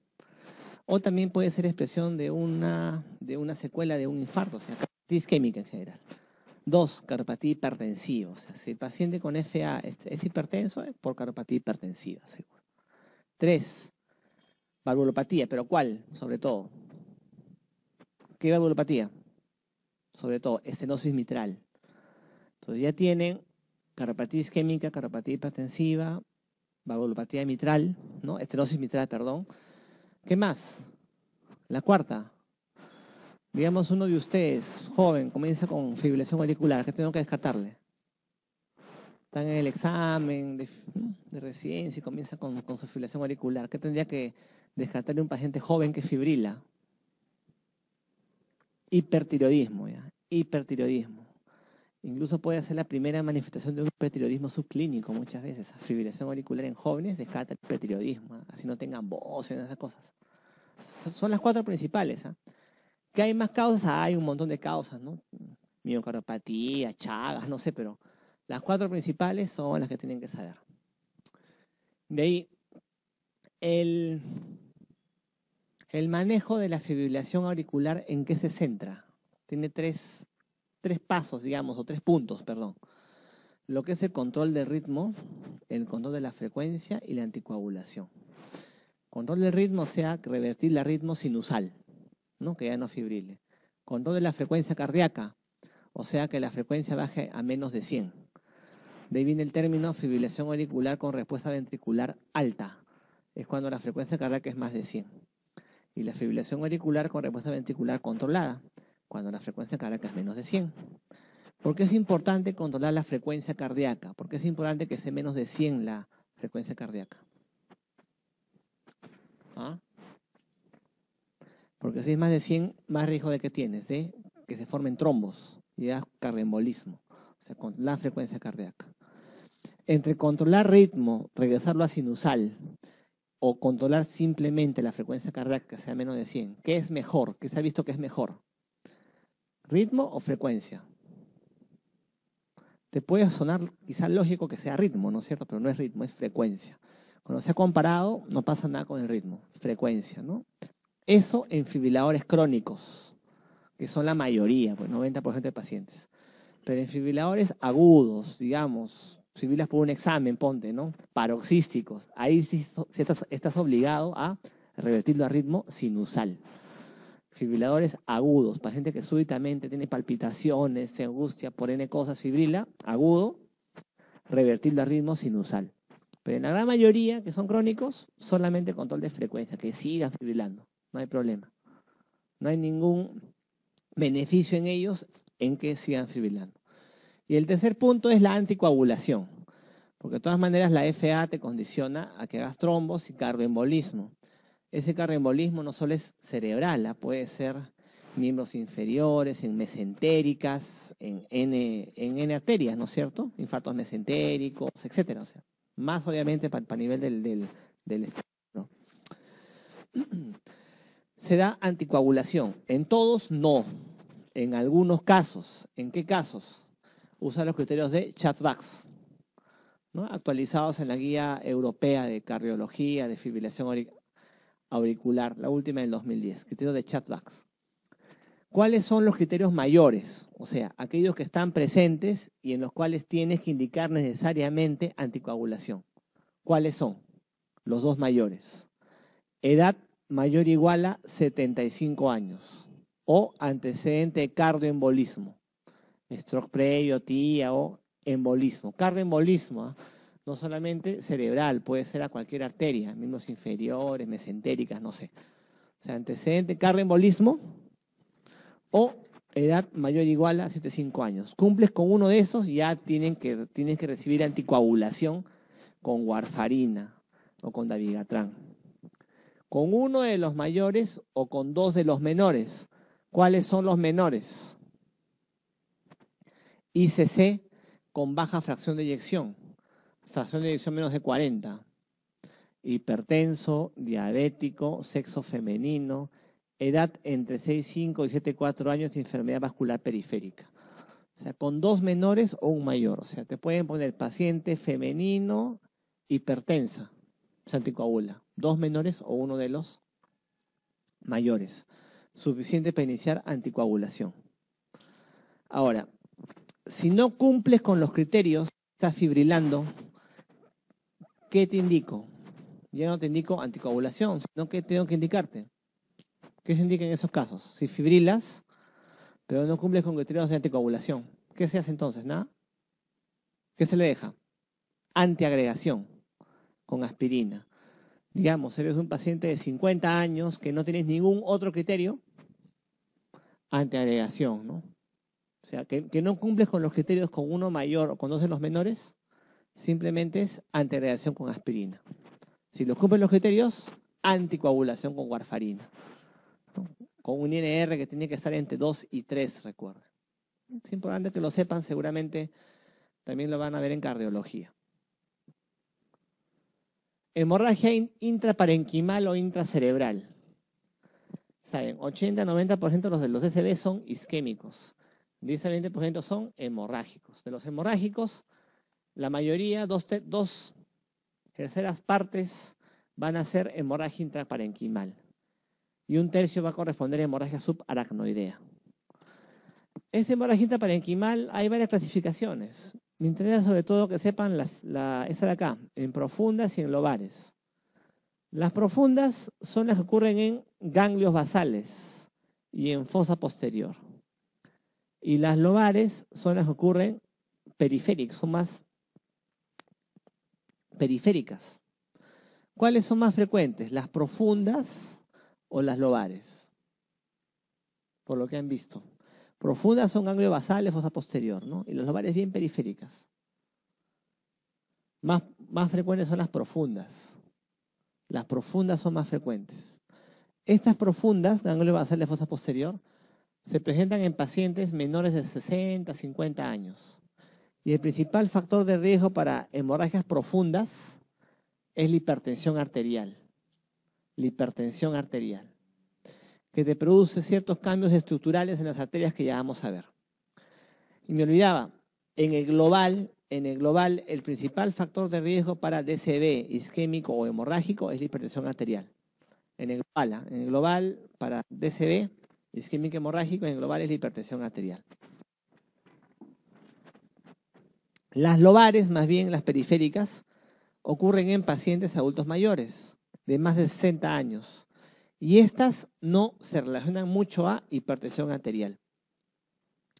O también puede ser expresión de una, de una secuela de un infarto, o sea, isquémica en general. Dos, caropatía hipertensiva. O sea, si el paciente con FA es, hipertenso, es por caropatía hipertensiva, seguro. Tres. Valvulopatía, pero ¿cuál? Sobre todo. ¿Qué valvulopatía? Sobre todo, estenosis mitral. Entonces ya tienen cardiopatía isquémica, cardiopatía hipertensiva, valvulopatía mitral, ¿no? Estenosis mitral, perdón. ¿Qué más? La cuarta. Digamos, uno de ustedes, joven, comienza con fibrilación auricular. que tengo que descartarle? están en el examen de, de residencia y comienza con, con su fibrilación auricular. ¿Qué tendría que descartarle un paciente joven que fibrila? Hipertiroidismo, ya. Hipertiroidismo. Incluso puede ser la primera manifestación de un hipertiroidismo subclínico muchas veces. Fibrilación auricular en jóvenes descarta el hipertiroidismo, ¿ah? así no tengan voz en esas cosas. Son las cuatro principales. ¿ah? ¿Qué ¿Que hay más causas? Ah, hay un montón de causas, ¿no? Miocardiopatía, chagas, no sé, pero las cuatro principales son las que tienen que saber. De ahí, el, manejo de la fibrilación auricular, ¿en qué se centra? Tiene tres, tres pasos, digamos, o tres puntos, perdón. Lo que es el control del ritmo, el control de la frecuencia y la anticoagulación. Control del ritmo, o sea, revertir el ritmo sinusal, ¿no? que ya no fibrile. Control de la frecuencia cardíaca, o sea, que la frecuencia baje a menos de 100. De ahí viene el término fibrilación auricular con respuesta ventricular alta. Es cuando la frecuencia cardíaca es más de 100. Y la fibrilación auricular con respuesta ventricular controlada, cuando la frecuencia cardíaca es menos de 100. ¿Por qué es importante controlar la frecuencia cardíaca? ¿Por qué es importante que sea menos de 100 la frecuencia cardíaca? ¿Ah? Porque si es más de 100, más riesgo de que tienes, que se formen trombos y da carrembolismo. O sea, con la frecuencia cardíaca entre controlar ritmo, regresarlo a sinusal, o controlar simplemente la frecuencia cardíaca sea menos de 100, ¿qué es mejor? ¿Qué se ha visto que es mejor? ¿Ritmo o frecuencia? Te puede sonar quizá lógico que sea ritmo, ¿no es cierto? Pero no es ritmo, es frecuencia. Cuando se ha comparado, no pasa nada con el ritmo, frecuencia, ¿no? Eso en fibriladores crónicos, que son la mayoría, pues 90% de pacientes. Pero en fibriladores agudos, digamos, Fibrilas por un examen, ponte, ¿no? Paroxísticos. Ahí si estás, obligado a revertirlo a ritmo sinusal. Fibriladores agudos, paciente que súbitamente tiene palpitaciones, se angustia por N cosas, fibrila, agudo, revertirlo a ritmo sinusal. Pero en la gran mayoría que son crónicos, solamente control de frecuencia, que sigan fibrilando, no hay problema. No hay ningún beneficio en ellos en que sigan fibrilando. Y el tercer punto es la anticoagulación, porque de todas maneras la FA te condiciona a que hagas trombos y carboembolismo. Ese cardioembolismo no solo es cerebral, ¿ah? puede ser miembros inferiores, en mesentéricas, en N, en arterias, ¿no es cierto? Infartos mesentéricos, etcétera. O sea, más obviamente para el nivel del, del, del Se da anticoagulación. En todos, no. En algunos casos. ¿En qué casos? usar los criterios de chatbacks, ¿no? actualizados en la guía europea de cardiología, de fibrilación auricular, la última del 2010, criterios de chatbacks. ¿Cuáles son los criterios mayores? O sea, aquellos que están presentes y en los cuales tienes que indicar necesariamente anticoagulación. ¿Cuáles son? Los dos mayores. Edad mayor o igual a 75 años o antecedente de cardioembolismo stroke previo, tía o embolismo. Cardioembolismo, ¿ah? no solamente cerebral, puede ser a cualquier arteria, mismos inferiores, mesentéricas, no sé. O sea, antecedente, cardioembolismo o edad mayor igual a 7-5 años. Cumples con uno de esos, ya tienen que, tienes que recibir anticoagulación con warfarina o con davigatran. Con uno de los mayores o con dos de los menores. ¿Cuáles son los menores? ICC con baja fracción de eyección, fracción de eyección menos de 40, hipertenso, diabético, sexo femenino, edad entre 5 y 4 años de enfermedad vascular periférica. O sea, con dos menores o un mayor. O sea, te pueden poner paciente femenino, hipertensa, se anticoagula. Dos menores o uno de los mayores. Suficiente para iniciar anticoagulación. Ahora, si no cumples con los criterios, estás fibrilando, ¿qué te indico? Ya no te indico anticoagulación, sino que tengo que indicarte. ¿Qué se indica en esos casos? Si fibrilas, pero no cumples con criterios de anticoagulación, ¿qué se hace entonces? ¿Nada? ¿Qué se le deja? Antiagregación con aspirina. Digamos, eres un paciente de 50 años que no tienes ningún otro criterio, antiagregación, ¿no? O sea, que, no cumples con los criterios con uno mayor o con de los menores, simplemente es antireacción con aspirina. Si los cumplen los criterios, anticoagulación con warfarina. Con un INR que tiene que estar entre 2 y 3, recuerden. Es importante que lo sepan, seguramente también lo van a ver en cardiología. Hemorragia intraparenquimal o intracerebral. Saben, 80-90% de los, de los DCB son isquémicos. Dice 20% son hemorrágicos. De los hemorrágicos, la mayoría, dos, terceras partes, van a ser hemorragia intraparenquimal. Y un tercio va a corresponder a hemorragia subaracnoidea. Esa hemorragia intraparenquimal hay varias clasificaciones. Me interesa sobre todo que sepan las, de acá, en profundas y en lobares. Las profundas son las que ocurren en ganglios basales y en fosa posterior. Y las lobares son las que ocurren periféricas, son más periféricas. ¿Cuáles son más frecuentes? ¿Las profundas o las lobares? Por lo que han visto. Profundas son ganglios basales, fosa posterior, ¿no? Y las lobares bien periféricas. Más, más frecuentes son las profundas. Las profundas son más frecuentes. Estas profundas, ganglio basales, fosa posterior, se presentan en pacientes menores de 60, 50 años. Y el principal factor de riesgo para hemorragias profundas es la hipertensión arterial. La hipertensión arterial, que te produce ciertos cambios estructurales en las arterias que ya vamos a ver. Y me olvidaba, en el global, en el global, el principal factor de riesgo para DCB isquémico o hemorrágico es la hipertensión arterial. En el global, en el global para DCB Isquémico hemorrágico en global es la hipertensión arterial. Las lobares, más bien las periféricas, ocurren en pacientes adultos mayores de más de 60 años y estas no se relacionan mucho a hipertensión arterial,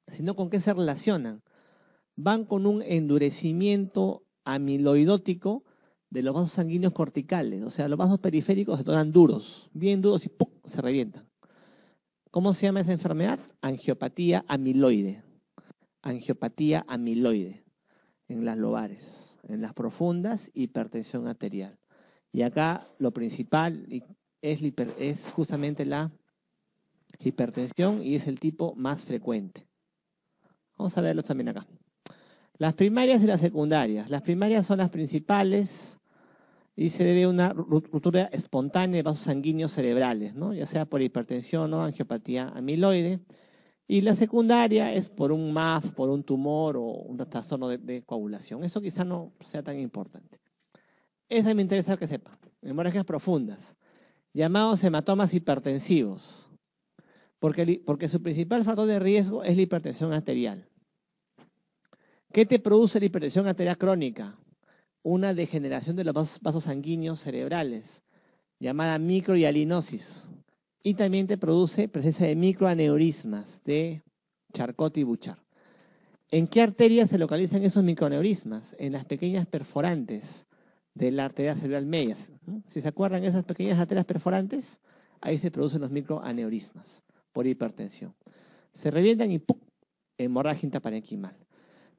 sino con qué se relacionan. Van con un endurecimiento amiloidótico de los vasos sanguíneos corticales, o sea, los vasos periféricos se tornan duros, bien duros y ¡pum! se revientan. ¿Cómo se llama esa enfermedad? Angiopatía amiloide. Angiopatía amiloide en las lobares, en las profundas, hipertensión arterial. Y acá lo principal es, justamente la hipertensión y es el tipo más frecuente. Vamos a verlos también acá. Las primarias y las secundarias. Las primarias son las principales y se debe a una ruptura espontánea de vasos sanguíneos cerebrales, ¿no? ya sea por hipertensión o angiopatía amiloide. Y la secundaria es por un MAF, por un tumor o un trastorno de, coagulación. Eso quizá no sea tan importante. Esa me interesa que sepa. Hemorragias profundas, llamados hematomas hipertensivos, porque su principal factor de riesgo es la hipertensión arterial. ¿Qué te produce la hipertensión arterial crónica? una degeneración de los vasos, sanguíneos cerebrales, llamada microhialinosis, y también te produce presencia de microaneurismas de Charcot y Bouchard. ¿En qué arterias se localizan esos microaneurismas? En las pequeñas perforantes de la arteria cerebral media. Si se acuerdan esas pequeñas arterias perforantes, ahí se producen los microaneurismas por hipertensión. Se revientan y ¡pum! hemorragia intraparenquimal.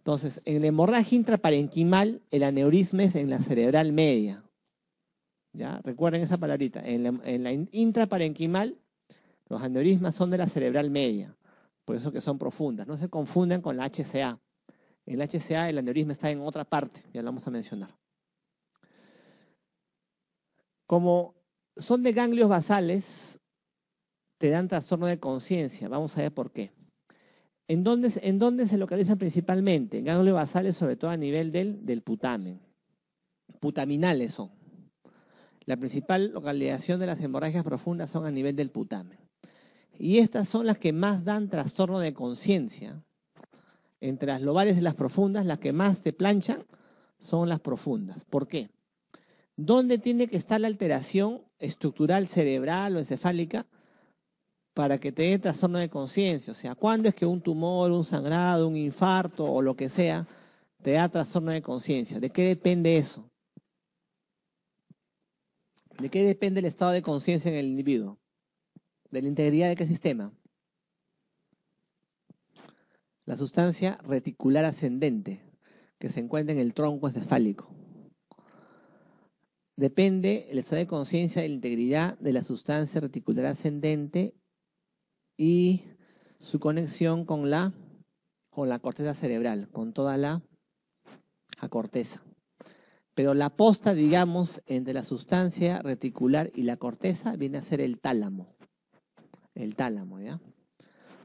Entonces, en la hemorragia intraparenquimal, el aneurisma es en la cerebral media. ¿Ya? Recuerden esa palabrita. En la, intraparenquimal, los aneurismas son de la cerebral media. Por eso que son profundas. No se confundan con la HCA. En la HCA el aneurisma está en otra parte. Ya lo vamos a mencionar. Como son de ganglios basales, te dan trastorno de conciencia. Vamos a ver por qué. ¿En dónde, se localizan principalmente? En ganglios basales, sobre todo a nivel del, del putamen. Putaminales son. La principal localización de las hemorragias profundas son a nivel del putamen. Y estas son las que más dan trastorno de conciencia. Entre las lobares y las profundas, las que más te planchan son las profundas. ¿Por qué? ¿Dónde tiene que estar la alteración estructural cerebral o encefálica? para que te dé trastorno de conciencia. O sea, ¿cuándo es que un tumor, un sangrado, un infarto o lo que sea te da trastorno de conciencia? ¿De qué depende eso? ¿De qué depende el estado de conciencia en el individuo? ¿De la integridad de qué sistema? La sustancia reticular ascendente que se encuentra en el tronco encefálico. Depende el estado de conciencia de la integridad de la sustancia reticular ascendente y su conexión con la, con la corteza cerebral, con toda la, corteza. Pero la posta, digamos, entre la sustancia reticular y la corteza viene a ser el tálamo. El tálamo, ¿ya?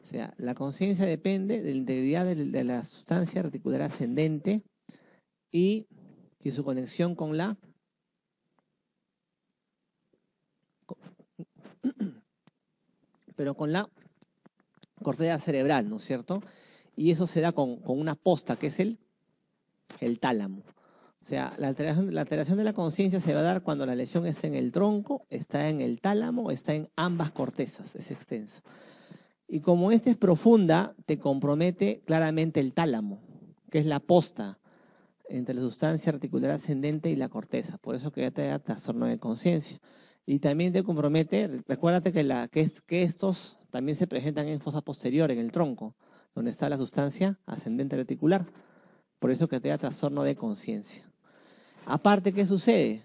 O sea, la conciencia depende de la integridad de la sustancia reticular ascendente y, y su conexión con la pero con la corteza cerebral, ¿no es cierto? Y eso se da con, una posta, que es el, el tálamo. O sea, la alteración, la alteración de la conciencia se va a dar cuando la lesión es en el tronco, está en el tálamo, está en ambas cortezas, es extensa. Y como esta es profunda, te compromete claramente el tálamo, que es la posta entre la sustancia articular ascendente y la corteza. Por eso que ya te da trastorno de conciencia. Y también te compromete, recuérdate que, la, que estos también se presentan en fosa posterior, en el tronco, donde está la sustancia ascendente reticular. Por eso que te da trastorno de conciencia. Aparte, ¿qué sucede?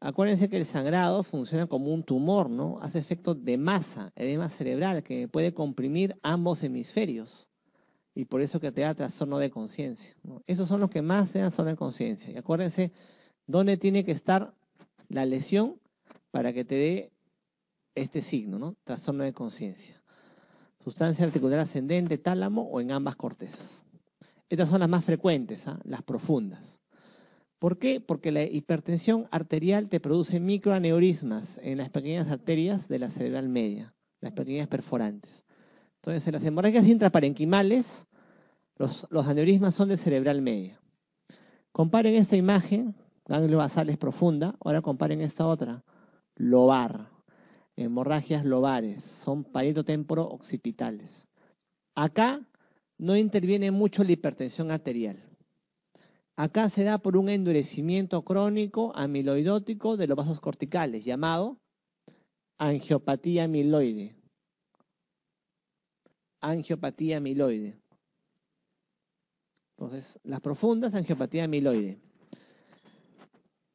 Acuérdense que el sangrado funciona como un tumor, ¿no? Hace efecto de masa, edema cerebral, que puede comprimir ambos hemisferios. Y por eso que te da trastorno de conciencia. Esos son los que más te dan trastorno de conciencia. Y acuérdense dónde tiene que estar la lesión para que te dé este signo, ¿no? Trastorno de conciencia. Sustancia articular ascendente, tálamo o en ambas cortezas. Estas son las más frecuentes, ¿ah? las profundas. ¿Por qué? Porque la hipertensión arterial te produce microaneurismas en las pequeñas arterias de la cerebral media, las pequeñas perforantes. Entonces, en las hemorragias intraparenquimales, los, aneurismas son de cerebral media. Comparen esta imagen, ganglio basales profunda, ahora comparen esta otra, lobar hemorragias lobares, son parietotemporo-occipitales. Acá no interviene mucho la hipertensión arterial. Acá se da por un endurecimiento crónico amiloidótico de los vasos corticales, llamado angiopatía amiloide. Angiopatía amiloide. Entonces, las profundas, angiopatía amiloide.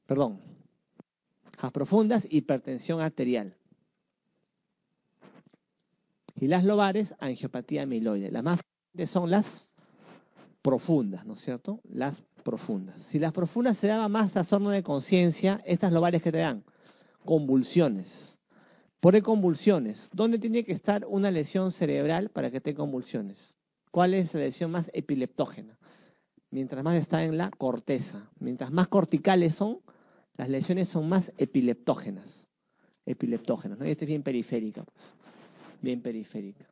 Perdón. Las profundas, hipertensión arterial. Y las lobares, angiopatía amiloide. Las más frecuentes son las profundas, ¿no es cierto? Las profundas. Si las profundas se daba más trastorno de conciencia, estas lobares que te dan, convulsiones. ¿Por qué convulsiones? ¿Dónde tiene que estar una lesión cerebral para que tenga convulsiones? ¿Cuál es la lesión más epileptógena? Mientras más está en la corteza. Mientras más corticales son, las lesiones son más epileptógenas. Epileptógenas, ¿no? Y esta es bien periférica, pues bien periférica.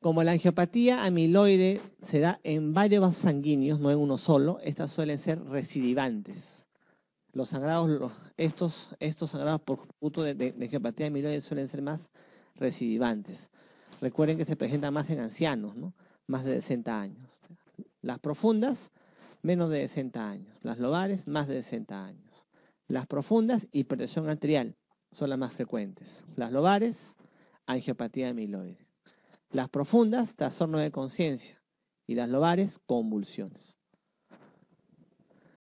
Como la angiopatía amiloide se da en varios vasos sanguíneos, no en uno solo, estas suelen ser recidivantes. Los sangrados, estos, estos sangrados por punto de, angiopatía amiloide suelen ser más recidivantes. Recuerden que se presenta más en ancianos, ¿no? más de 60 años. Las profundas, menos de 60 años. Las lobares, más de 60 años. Las profundas, hipertensión arterial, son las más frecuentes. Las lobares, angiopatía de amiloide. Las profundas, trastorno de conciencia. Y las lobares, convulsiones.